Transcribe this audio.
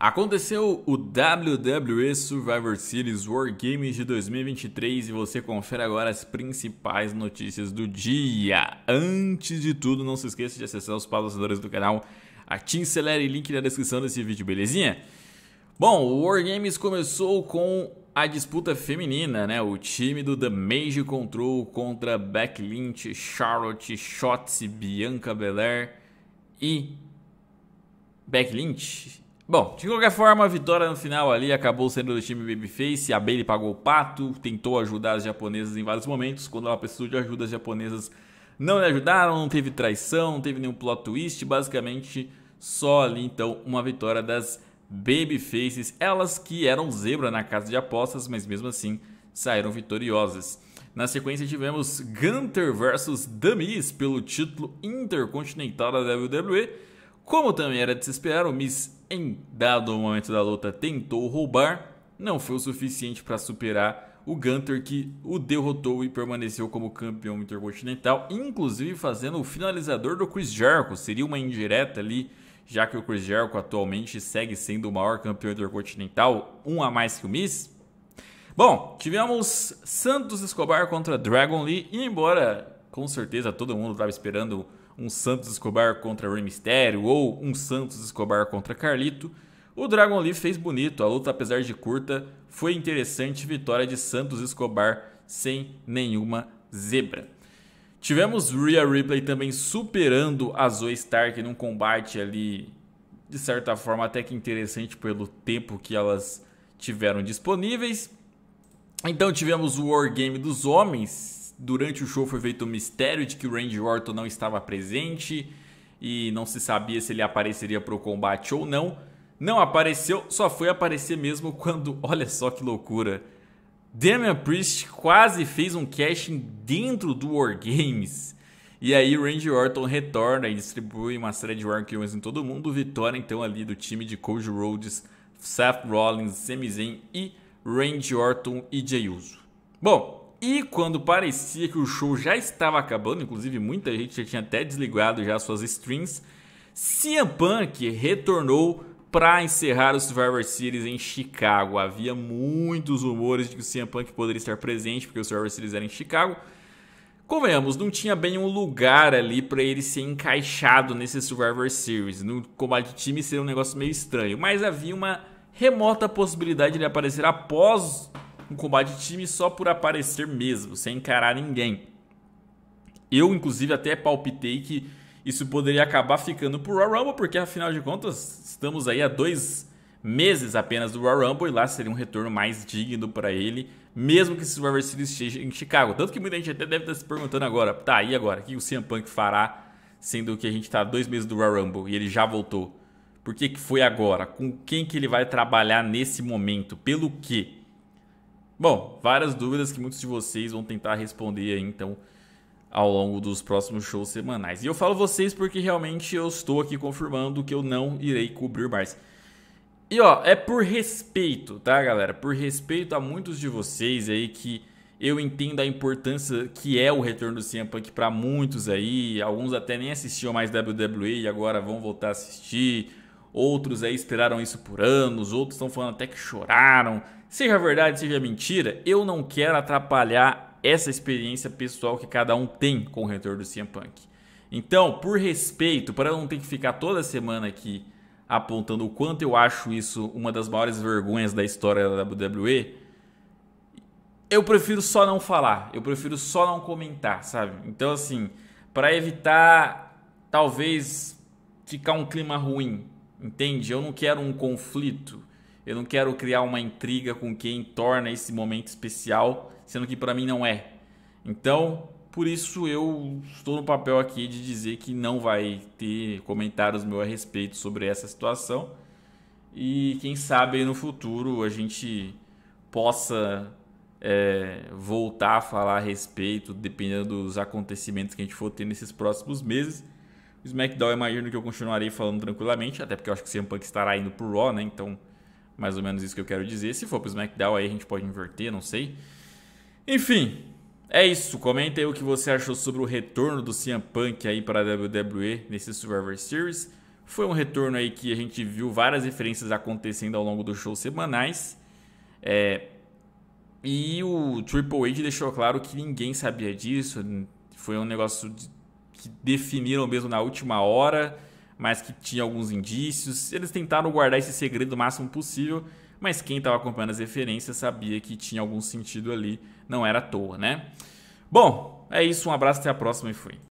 Aconteceu o WWE Survivor Series War Games de 2023 e você confere agora as principais notícias do dia. Antes de tudo, não se esqueça de acessar os patrocinadores do canal, a Team Celery, link na descrição desse vídeo, belezinha? Bom, o War Games começou com a disputa feminina, né? O time do The Mage Control contra Beck Lynch, Charlotte, Shotzi, Bianca Belair e Beck Lynch Bom, de qualquer forma, a vitória no final ali acabou sendo do time Babyface. A Bailey pagou o pato, tentou ajudar as japonesas em vários momentos. Quando ela precisou de ajuda, as japonesas não lhe ajudaram, não teve traição, não teve nenhum plot twist. Basicamente, só ali então uma vitória das Babyfaces. Elas que eram zebra na casa de apostas, mas mesmo assim saíram vitoriosas. Na sequência tivemos Gunter versus Dummies pelo título intercontinental da WWE como também era de se esperar, o Miss, em dado momento da luta, tentou roubar, não foi o suficiente para superar o Gunter, que o derrotou e permaneceu como campeão intercontinental, inclusive fazendo o finalizador do Chris Jericho. Seria uma indireta ali, já que o Chris Jericho atualmente segue sendo o maior campeão intercontinental, um a mais que o Miss. Bom, tivemos Santos Escobar contra Dragon Lee, e embora com certeza todo mundo estava esperando um Santos Escobar contra Rey Mysterio ou um Santos Escobar contra Carlito, o Dragon Lee fez bonito, a luta apesar de curta, foi interessante, vitória de Santos Escobar sem nenhuma zebra. Tivemos Rhea Ripley também superando a Zoe Stark num combate ali, de certa forma até que interessante pelo tempo que elas tiveram disponíveis. Então tivemos o War Game dos homens, durante o show foi feito o mistério de que o Randy Orton não estava presente e não se sabia se ele apareceria para o combate ou não. Não apareceu, só foi aparecer mesmo quando, olha só que loucura, Damian Priest quase fez um casting dentro do War Games. E aí o Randy Orton retorna e distribui uma série de Warriors em todo mundo. Vitória então ali do time de Cody Rhodes, Seth Rollins, Sami Zayn e Randy Orton e Jey Uso. Bom, e quando parecia que o show já estava acabando, inclusive muita gente já tinha até desligado já suas strings, CM Punk retornou para encerrar o Survivor Series em Chicago. Havia muitos rumores de que o CM Punk poderia estar presente, porque o Survivor Series era em Chicago. Convenhamos, não tinha bem um lugar ali para ele ser encaixado nesse Survivor Series. No combate de time seria um negócio meio estranho, mas havia uma remota possibilidade de ele aparecer após um combate de time só por aparecer mesmo, sem encarar ninguém. Eu, inclusive, até palpitei que isso poderia acabar ficando pro Royal Rumble, porque afinal de contas estamos aí há dois meses apenas do Royal Rumble e lá seria um retorno mais digno para ele, mesmo que Survivor Series esteja em Chicago. Tanto que muita gente até deve estar se perguntando agora, tá, e agora? O que o CM Punk fará, sendo que a gente está dois meses do Royal Rumble e ele já voltou? Por que, que foi agora? Com quem que ele vai trabalhar nesse momento? Pelo quê? Bom, várias dúvidas que muitos de vocês vão tentar responder aí, então, ao longo dos próximos shows semanais. E eu falo vocês porque realmente eu estou aqui confirmando que eu não irei cobrir mais. E ó, é por respeito, tá, galera? Por respeito a muitos de vocês aí que eu entendo a importância que é o retorno do CM Punk para muitos aí. Alguns até nem assistiam mais WWE e agora vão voltar a assistir. Outros aí esperaram isso por anos, outros estão falando até que choraram. Seja verdade, seja mentira, eu não quero atrapalhar essa experiência pessoal que cada um tem com o retorno do CM Punk. Então, por respeito, para não ter que ficar toda semana aqui apontando o quanto eu acho isso uma das maiores vergonhas da história da WWE, eu prefiro só não falar, eu prefiro só não comentar, sabe? Então, assim, para evitar talvez ficar um clima ruim Entende? Eu não quero um conflito. Eu não quero criar uma intriga com quem torna esse momento especial, sendo que para mim não é. Então, por isso eu estou no papel aqui de dizer que não vai ter comentários meu a respeito sobre essa situação. E quem sabe no futuro a gente possa é, voltar a falar a respeito, dependendo dos acontecimentos que a gente for ter nesses próximos meses. SmackDown, eu imagino que eu continuarei falando tranquilamente, até porque eu acho que o CM Punk estará indo pro Raw, né? Então, mais ou menos isso que eu quero dizer. Se for pro SmackDown, aí a gente pode inverter, não sei. Enfim, é isso. Comenta aí o que você achou sobre o retorno do CM Punk aí para a WWE nesse Survivor Series. Foi um retorno aí que a gente viu várias referências acontecendo ao longo dos shows semanais. É... E o Triple H deixou claro que ninguém sabia disso. Foi um negócio de que definiram mesmo na última hora, mas que tinha alguns indícios. Eles tentaram guardar esse segredo o máximo possível, mas quem estava acompanhando as referências sabia que tinha algum sentido ali, não era à toa, né? Bom, é isso, um abraço, até a próxima e fui.